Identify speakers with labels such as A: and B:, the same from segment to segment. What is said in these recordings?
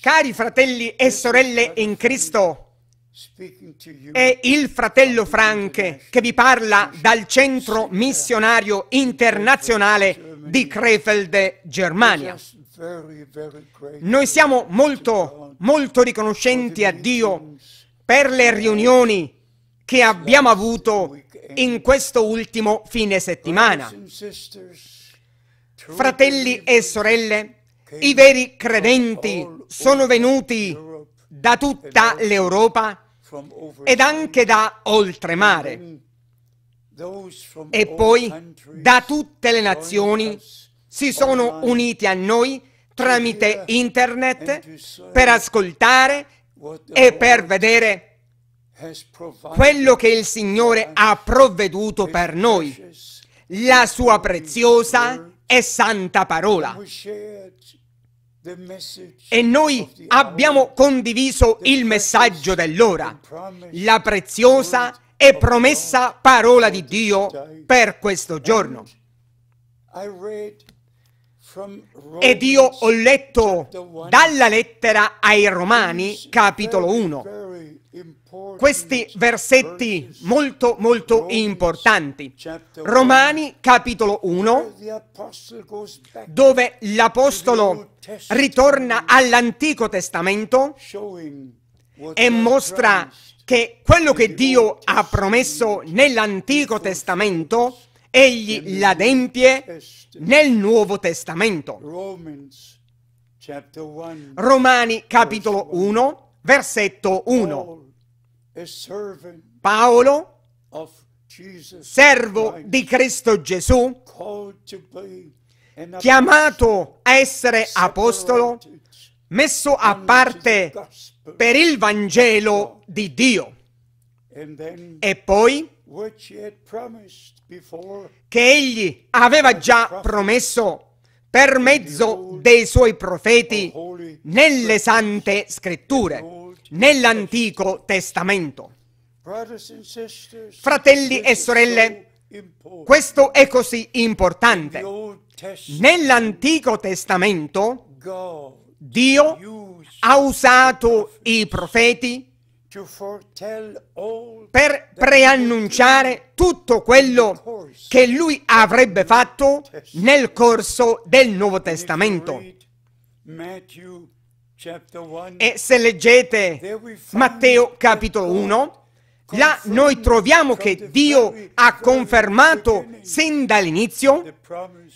A: Cari fratelli e sorelle in Cristo, è il fratello Frank che vi parla dal centro missionario internazionale di Krefeld, Germania. Noi siamo molto, molto riconoscenti a Dio per le riunioni che abbiamo avuto in questo ultimo fine settimana.
B: Fratelli
A: e sorelle, i veri credenti sono venuti da tutta l'Europa ed anche da oltremare
B: e poi da
A: tutte le nazioni si sono uniti a noi tramite internet per ascoltare e per vedere quello che il Signore ha provveduto per noi, la sua preziosa è santa parola. E noi abbiamo condiviso il messaggio dell'ora, la preziosa e promessa parola di Dio per questo giorno.
B: Ed io ho letto dalla
A: lettera ai Romani, capitolo 1, questi versetti molto molto importanti. Romani capitolo 1, dove l'Apostolo ritorna all'Antico Testamento
B: e mostra
A: che quello che Dio ha promesso nell'Antico Testamento, egli l'adempie nel Nuovo Testamento. Romani capitolo 1, versetto 1. Paolo,
B: servo di Cristo
A: Gesù,
B: chiamato
A: a essere apostolo, messo a parte per il Vangelo di Dio. E poi che egli aveva già promesso per mezzo dei suoi profeti nelle sante scritture nell'Antico Testamento.
B: Fratelli e sorelle,
A: questo è così importante. Nell'Antico Testamento Dio ha usato i profeti per preannunciare tutto quello che lui avrebbe fatto nel corso del Nuovo Testamento.
B: E se leggete
A: Matteo capitolo 1, Là noi troviamo che Dio ha confermato sin dall'inizio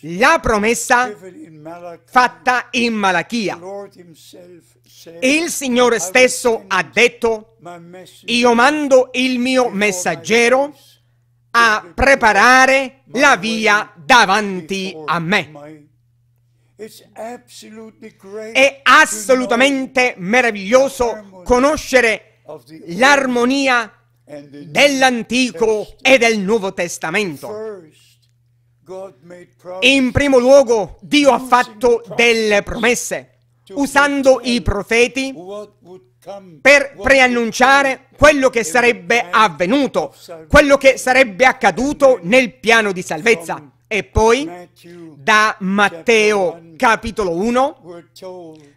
A: la promessa fatta in Malachia. il Signore stesso ha detto, io mando il mio messaggero a preparare la via davanti a me.
B: È assolutamente
A: meraviglioso conoscere l'armonia dell'Antico e del Nuovo Testamento. In primo luogo, Dio ha fatto delle promesse, usando i profeti per preannunciare quello che sarebbe avvenuto, quello che sarebbe accaduto nel piano di salvezza. E poi da Matteo capitolo 1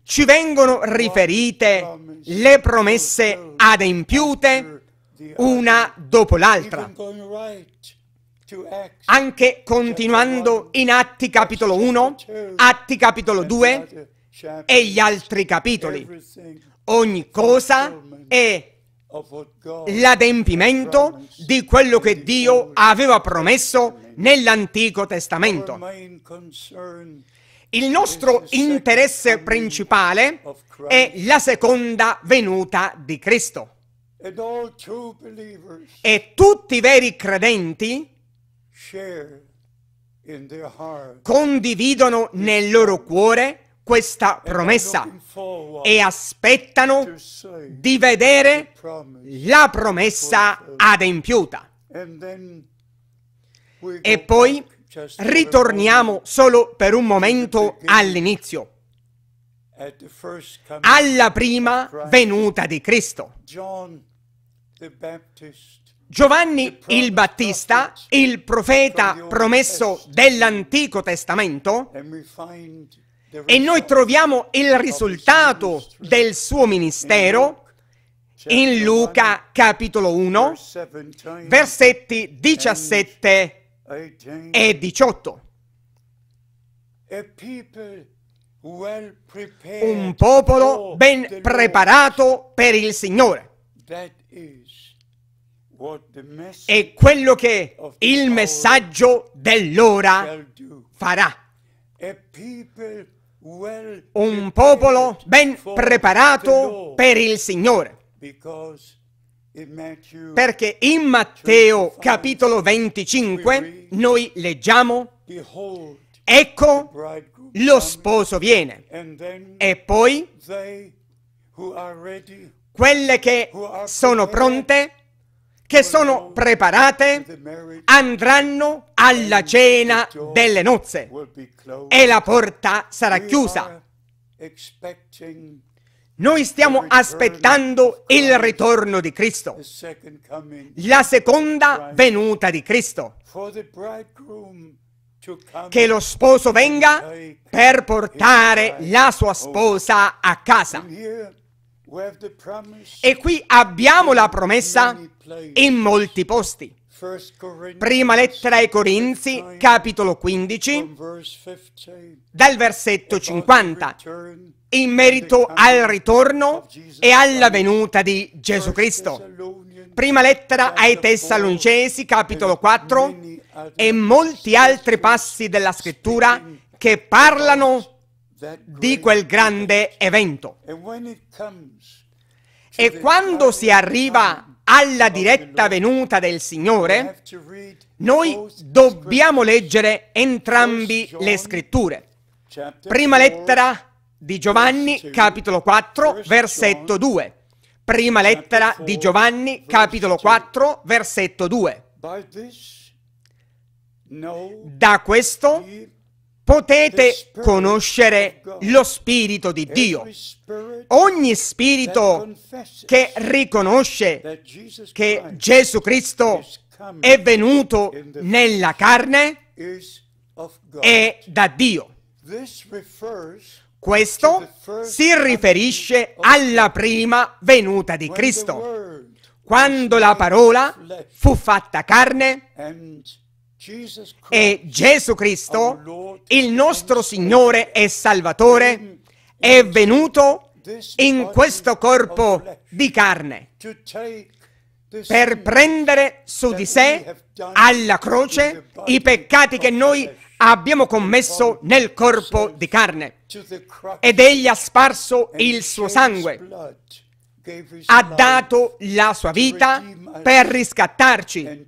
A: ci vengono riferite le promesse adempiute una dopo l'altra. Anche continuando in Atti capitolo 1, Atti capitolo 2 e gli altri capitoli. Ogni cosa è l'adempimento di quello che Dio aveva promesso nell'Antico Testamento. Il nostro interesse principale è la seconda venuta di Cristo. E tutti i veri credenti condividono nel loro cuore questa promessa e aspettano di vedere la promessa adempiuta e poi ritorniamo solo per un momento all'inizio,
B: alla prima venuta di Cristo.
A: Giovanni il Battista, il profeta promesso dell'Antico Testamento, e noi troviamo il risultato del suo ministero in Luca capitolo 1, versetti 17 e 18.
B: Un popolo ben preparato
A: per il Signore. È quello che il messaggio dell'ora farà. Un popolo ben preparato per il Signore. Perché in Matteo capitolo 25 noi leggiamo, ecco lo sposo viene. E poi
B: quelle che sono pronte,
A: che sono preparate, andranno alla cena delle nozze e la porta sarà chiusa. Noi stiamo aspettando il ritorno di Cristo, la seconda venuta di Cristo, che lo sposo venga per portare la sua sposa a casa. E qui abbiamo la promessa in molti posti.
B: Prima lettera
A: ai Corinzi, capitolo 15, dal versetto 50, in merito al ritorno e alla venuta di Gesù Cristo. Prima lettera ai Tessalonicesi, capitolo 4, e molti altri passi della scrittura che parlano di quel grande evento. E quando si arriva alla diretta venuta del Signore, noi dobbiamo leggere entrambi le scritture. Prima lettera di Giovanni, capitolo 4, versetto 2. Prima lettera di Giovanni, capitolo 4, versetto 2. Da questo potete conoscere lo Spirito di Dio. Ogni spirito che riconosce che Gesù Cristo è venuto nella carne è da Dio. Questo si riferisce alla prima venuta di Cristo, quando la parola fu fatta carne e Gesù Cristo, il nostro Signore e Salvatore, è venuto in questo corpo di carne per prendere su di sé alla croce i peccati che noi abbiamo commesso nel corpo di carne ed egli ha sparso il suo sangue, ha dato la sua vita per riscattarci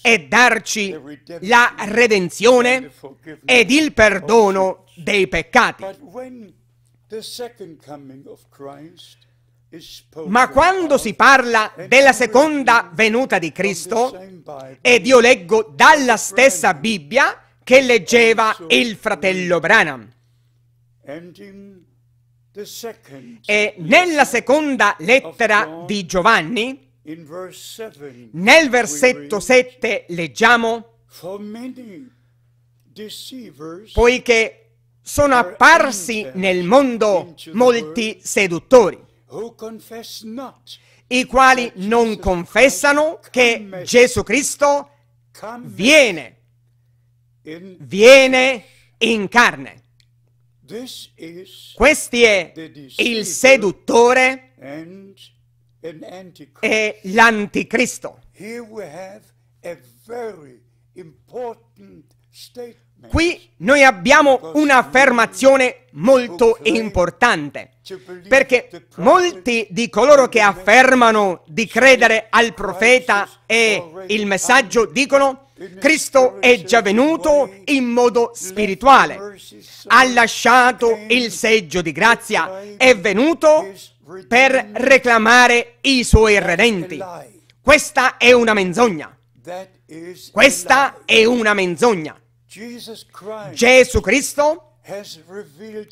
A: e darci la redenzione ed il perdono dei peccati. Ma quando si parla della seconda venuta di Cristo, ed io leggo dalla stessa Bibbia che leggeva il fratello Branham, e nella seconda lettera di Giovanni,
B: nel versetto
A: 7 leggiamo,
B: poiché
A: sono apparsi nel mondo molti seduttori, i quali non confessano che Gesù Cristo viene, viene in carne. Questo è il seduttore è l'anticristo. Qui noi abbiamo un'affermazione molto importante, perché molti di coloro che affermano di credere al profeta e il messaggio dicono Cristo è già venuto in modo spirituale, ha lasciato il seggio di grazia, è venuto per reclamare i suoi redenti. Questa è una menzogna.
B: Questa è una menzogna. Gesù Cristo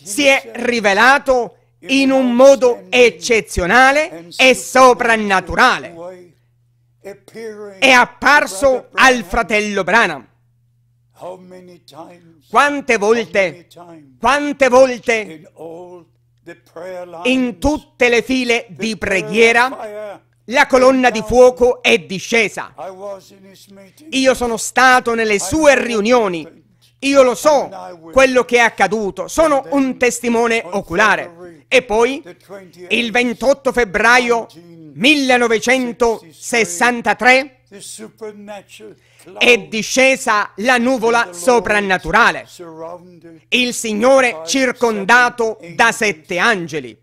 B: si è
A: rivelato in un modo eccezionale e soprannaturale.
B: È
A: apparso al fratello Branham. Quante volte, quante volte in tutte le file di preghiera la colonna di fuoco è discesa. Io sono stato nelle sue riunioni. Io lo so quello che è accaduto. Sono un testimone oculare. E poi, il 28 febbraio 1963, è discesa la nuvola soprannaturale. Il Signore circondato da sette angeli.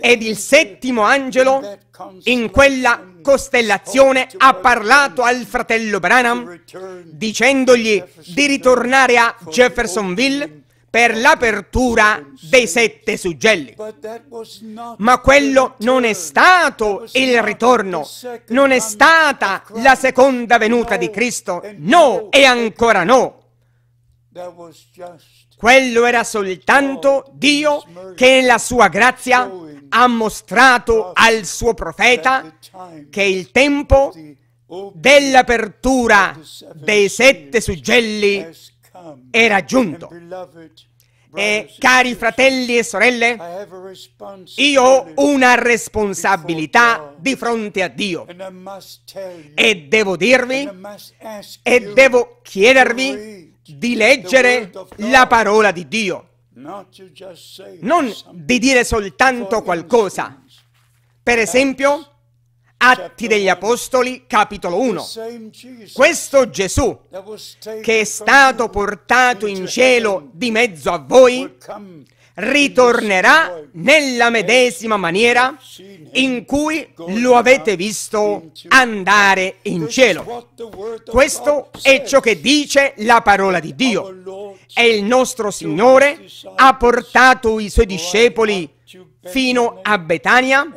A: Ed il settimo angelo in quella costellazione ha parlato al fratello Branham dicendogli di ritornare a Jeffersonville per l'apertura dei sette suggelli. Ma quello non è stato il ritorno, non è stata la seconda venuta di Cristo, no e ancora no. Quello era soltanto Dio che nella sua grazia ha mostrato al suo profeta che il tempo dell'apertura dei sette suggelli è raggiunto. E cari fratelli e sorelle, io ho una responsabilità di fronte a Dio. E devo dirvi,
B: e devo
A: chiedervi di leggere la parola di Dio.
B: Non
A: di dire soltanto qualcosa. Per esempio, Atti degli Apostoli, capitolo 1. Questo Gesù, che è stato portato in cielo di mezzo a voi, ritornerà nella medesima maniera in cui lo avete visto andare in cielo. Questo è ciò che dice la parola di Dio. E il nostro Signore ha portato i suoi discepoli fino a Betania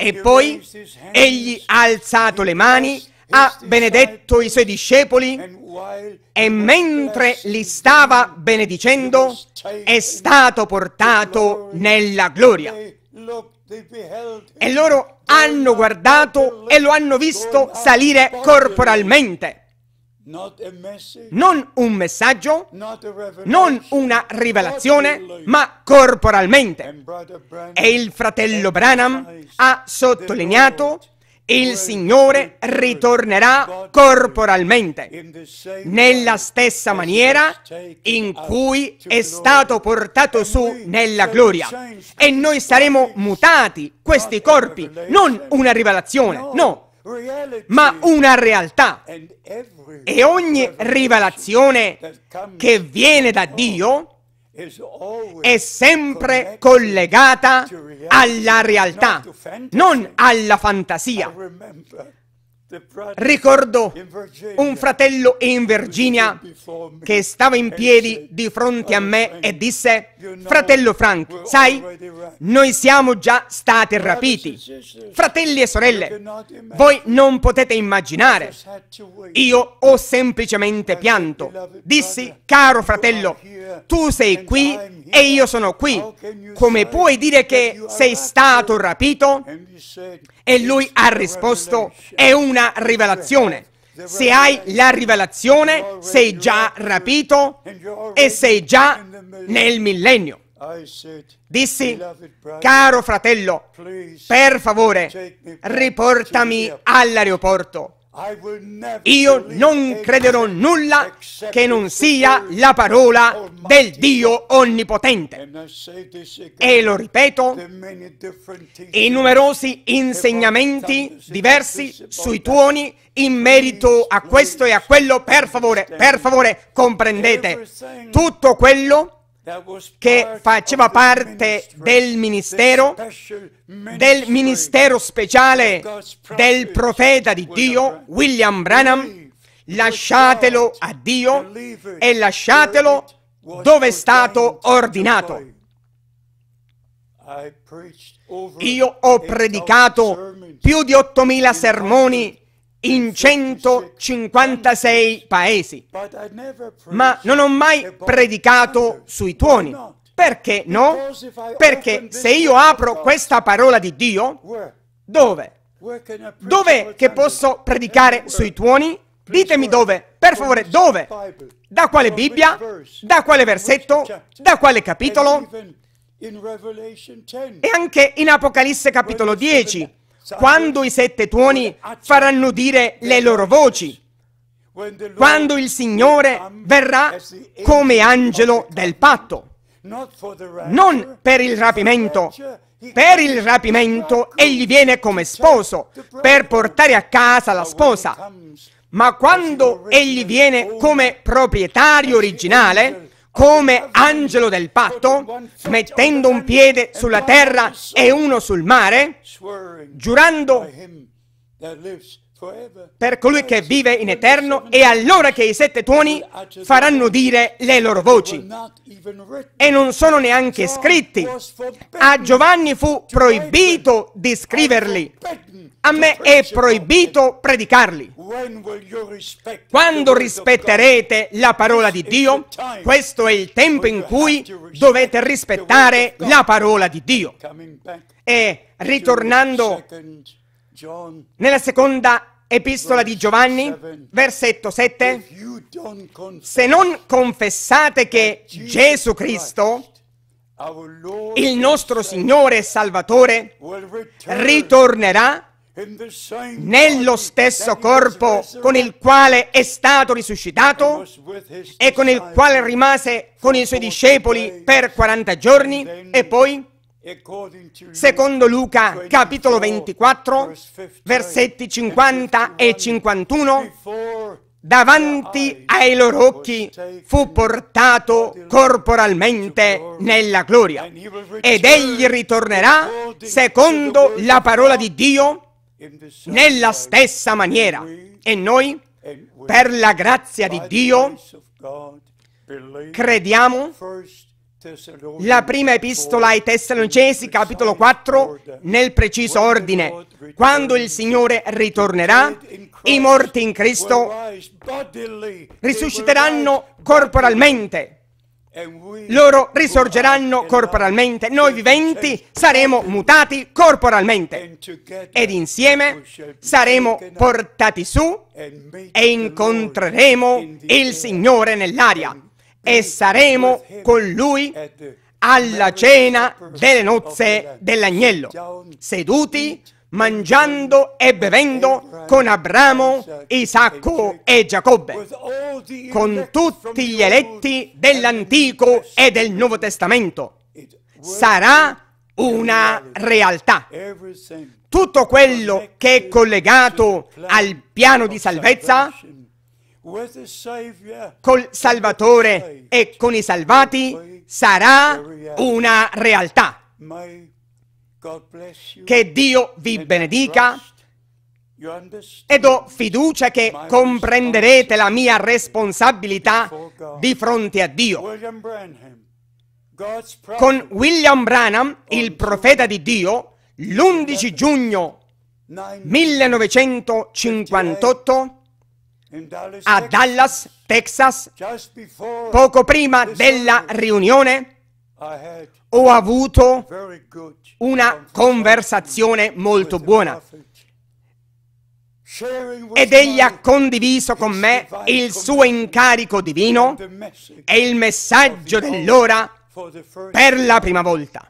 A: e poi egli ha alzato le mani, ha benedetto i suoi discepoli e mentre li stava benedicendo è stato portato nella gloria.
B: E
A: loro hanno guardato e lo hanno visto salire corporalmente non un messaggio, non una rivelazione, ma corporalmente. E il fratello Branham ha sottolineato il Signore ritornerà corporalmente, nella stessa maniera in cui è stato portato su nella gloria. E noi saremo mutati, questi corpi, non una rivelazione, no, ma una realtà.
B: E
A: ogni rivelazione che viene da Dio è sempre collegata alla realtà, non alla fantasia. Ricordo un fratello in Virginia che stava in piedi di fronte a me e disse, fratello Frank, sai, noi siamo già stati rapiti. Fratelli e sorelle, voi non potete immaginare. Io ho semplicemente pianto. Dissi, caro fratello, tu sei qui e io sono qui. Come puoi dire che sei stato rapito? E lui ha risposto, è una rivelazione. Se hai la rivelazione, sei già rapito e sei già nel millennio.
B: Dissi, caro fratello, per favore, riportami
A: all'aeroporto. Io non crederò nulla che non sia la parola del Dio Onnipotente. E lo ripeto, i numerosi insegnamenti diversi sui tuoni in merito a questo e a quello, per favore, per favore, comprendete tutto quello che faceva parte del ministero, del ministero speciale del profeta di Dio, William Branham. Lasciatelo a Dio e lasciatelo dove è stato ordinato. Io ho predicato più di 8.000 sermoni in 156 paesi, ma non ho mai predicato sui tuoni. Perché no? Perché se io apro questa parola di Dio, dove? Dove che posso predicare sui tuoni? Ditemi dove, per favore, dove? Da quale Bibbia? Da quale versetto? Da quale capitolo?
B: E anche
A: in Apocalisse capitolo 10, quando i sette tuoni faranno dire le loro voci, quando il Signore verrà come angelo del patto.
B: Non
A: per il rapimento, per il rapimento egli viene come sposo, per portare a casa la sposa. Ma quando egli viene come proprietario originale, come angelo del patto, mettendo un piede sulla terra e uno sul mare, giurando per colui che vive in eterno, è allora che i sette tuoni faranno dire le loro voci. E non sono neanche scritti. A Giovanni fu proibito di scriverli. A me è proibito predicarli. Quando rispetterete la parola di Dio, questo è il tempo in cui dovete rispettare la parola di Dio. E ritornando nella seconda epistola di Giovanni, versetto 7, se non confessate che Gesù Cristo, il nostro Signore e Salvatore, ritornerà nello stesso corpo con il quale è stato risuscitato e con il quale rimase con i suoi discepoli per 40 giorni e poi Secondo Luca capitolo 24, versetti 50 e 51, davanti ai loro occhi fu portato corporalmente nella gloria ed egli ritornerà secondo la parola di Dio nella stessa maniera e noi per la grazia di Dio crediamo
B: la prima epistola
A: ai Tessalonicesi, capitolo 4, nel preciso ordine. Quando il Signore ritornerà, i morti in Cristo risusciteranno corporalmente. Loro risorgeranno corporalmente, noi viventi saremo mutati corporalmente ed insieme saremo portati su e incontreremo il Signore nell'aria e saremo con lui alla cena delle nozze dell'agnello, seduti, mangiando e bevendo con Abramo, Isacco e Giacobbe, con tutti gli eletti dell'Antico e del Nuovo Testamento. Sarà una realtà. Tutto quello che è collegato al piano di salvezza col Salvatore e con i salvati sarà una realtà. Che Dio vi benedica ed ho fiducia che comprenderete la mia responsabilità di fronte a Dio. Con William Branham, il profeta di Dio, l'11 giugno 1958 a Dallas, Texas,
B: poco prima della riunione,
A: ho avuto una conversazione molto buona ed egli ha condiviso con me il suo incarico divino e il messaggio dell'ora per la prima volta.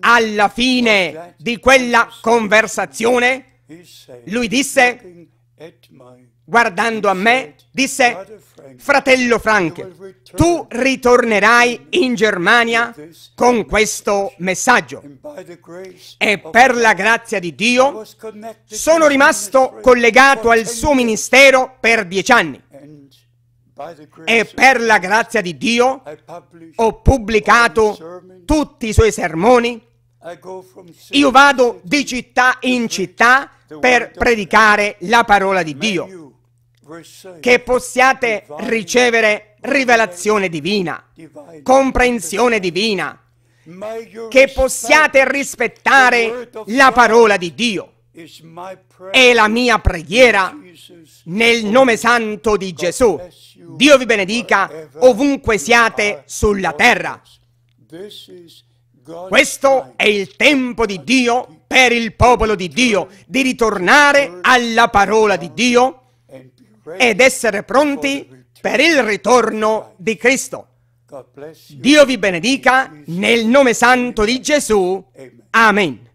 A: Alla fine di quella conversazione,
B: lui disse,
A: guardando a me, disse, fratello Frank, tu ritornerai in Germania con questo messaggio. E per la grazia di Dio sono rimasto collegato al suo ministero per dieci anni. E per la grazia di Dio ho pubblicato tutti i suoi sermoni. Io vado di città in città per predicare la parola di Dio che possiate ricevere rivelazione divina, comprensione divina, che possiate rispettare la parola di Dio. È la mia preghiera nel nome santo di Gesù. Dio vi benedica ovunque siate sulla terra. Questo è il tempo di Dio per il popolo di Dio, di ritornare alla parola di Dio ed essere pronti per il ritorno di Cristo. Dio vi benedica nel nome santo di Gesù. Amen.